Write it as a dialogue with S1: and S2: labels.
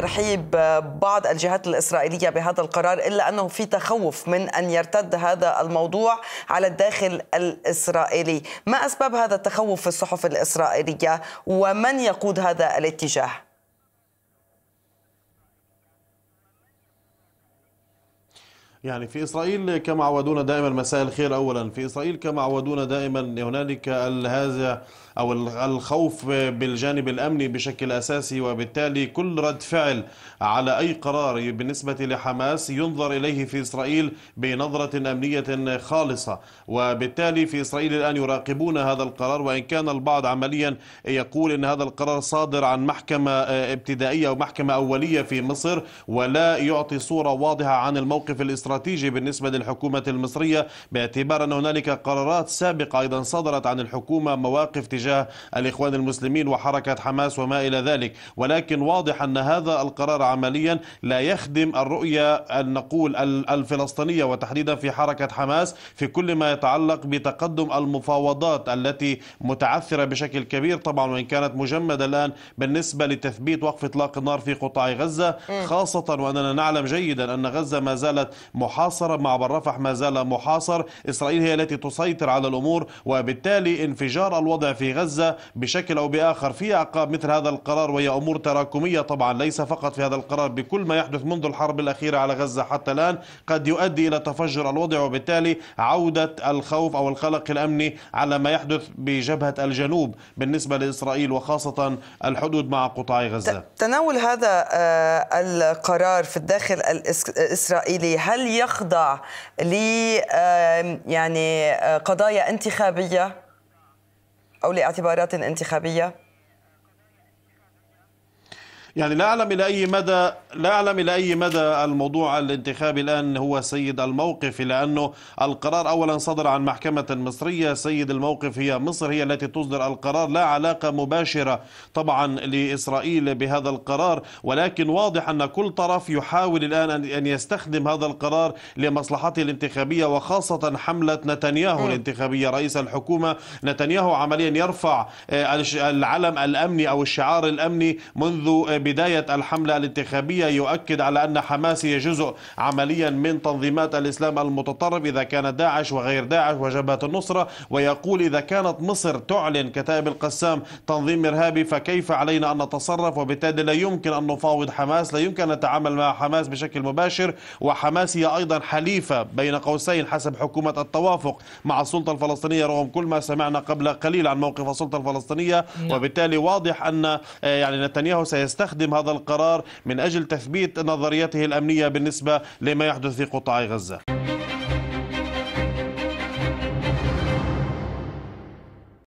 S1: ترحيب بعض الجهات الإسرائيلية بهذا القرار إلا أنه في تخوف من أن يرتد هذا الموضوع على الداخل الإسرائيلي ما أسباب هذا التخوف في الصحف الإسرائيلية ومن يقود هذا الاتجاه؟
S2: يعني في إسرائيل كما عودونا دائما مساء الخير أولا في إسرائيل كما عودونا دائما هنالك هذا أو الخوف بالجانب الأمني بشكل أساسي وبالتالي كل رد فعل على أي قرار بالنسبة لحماس ينظر إليه في إسرائيل بنظرة أمنية خالصة وبالتالي في إسرائيل الآن يراقبون هذا القرار وإن كان البعض عمليا يقول أن هذا القرار صادر عن محكمة آه، ابتدائية أو محكمة أولية في مصر ولا يعطي صورة واضحة عن الموقف الإسرائيلي استراتيجي بالنسبة للحكومة المصرية باعتبار أن هنالك قرارات سابقة أيضا صدرت عن الحكومة مواقف تجاه الإخوان المسلمين وحركة حماس وما إلى ذلك ولكن واضح أن هذا القرار عمليا لا يخدم الرؤية نقول الفلسطينية وتحديدا في حركة حماس في كل ما يتعلق بتقدم المفاوضات التي متعثرة بشكل كبير طبعا وإن كانت مجمدة الآن بالنسبة لتثبيت وقف إطلاق النار في قطاع غزة خاصة وأننا نعلم جيدا أن غزة ما زالت محاصرة معبر رفح ما زال محاصر إسرائيل هي التي تسيطر على الأمور وبالتالي انفجار الوضع في غزة بشكل أو بآخر في أعقاب مثل هذا القرار وهي أمور تراكمية طبعا ليس فقط في هذا القرار بكل ما يحدث منذ الحرب الأخيرة على غزة حتى الآن قد يؤدي إلى تفجر الوضع وبالتالي عودة الخوف أو القلق الأمني على ما يحدث بجبهة الجنوب بالنسبة لإسرائيل وخاصة الحدود مع قطاع غزة
S1: تناول هذا آه، القرار في الداخل الإسرائيلي هل يخضع ل يعني آه، قضايا انتخابيه او لاعتبارات انتخابيه
S2: يعني لا أعلم إلى أي مدى لا أعلم إلى أي مدى الموضوع الانتخابي الآن هو سيد الموقف لأنه القرار أولا صدر عن محكمة مصرية سيد الموقف هي مصر هي التي تصدر القرار لا علاقة مباشرة طبعا لإسرائيل بهذا القرار ولكن واضح أن كل طرف يحاول الآن أن يستخدم هذا القرار لمصلحته الانتخابية وخاصة حملة نتنياهو الانتخابية رئيس الحكومة نتنياهو عمليا يرفع آه، العلم الأمني أو الشعار الأمني منذ آه، بداية الحملة الانتخابية يؤكد على أن حماس هي جزء عمليا من تنظيمات الإسلام المتطرف إذا كان داعش وغير داعش وجبهة النصرة ويقول إذا كانت مصر تعلن كتائب القسام تنظيم إرهابي فكيف علينا أن نتصرف وبالتالي لا يمكن أن نفاوض حماس لا يمكن أن نتعامل مع حماس بشكل مباشر وحماس هي أيضا حليفة بين قوسين حسب حكومة التوافق مع السلطة الفلسطينية رغم كل ما سمعنا قبل قليل عن موقف السلطة الفلسطينية نعم. وبالتالي واضح أن آه، يعني نتنياهو سيستخدم يستخدم هذا القرار من أجل تثبيت نظريته الأمنية بالنسبة لما يحدث في قطاع غزة